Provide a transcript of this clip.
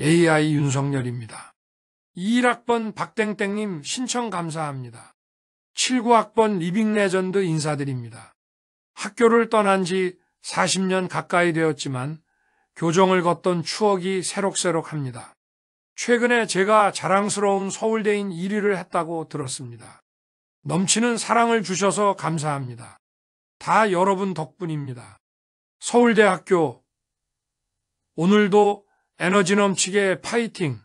AI 윤석열입니다. 21학번 박땡땡님 신청 감사합니다. 79학번 리빙 레전드 인사드립니다. 학교를 떠난 지 40년 가까이 되었지만 교정을 걷던 추억이 새록새록합니다. 최근에 제가 자랑스러운 서울대인 1위를 했다고 들었습니다. 넘치는 사랑을 주셔서 감사합니다. 다 여러분 덕분입니다. 서울대학교 오늘도 에너지 넘치게 파이팅!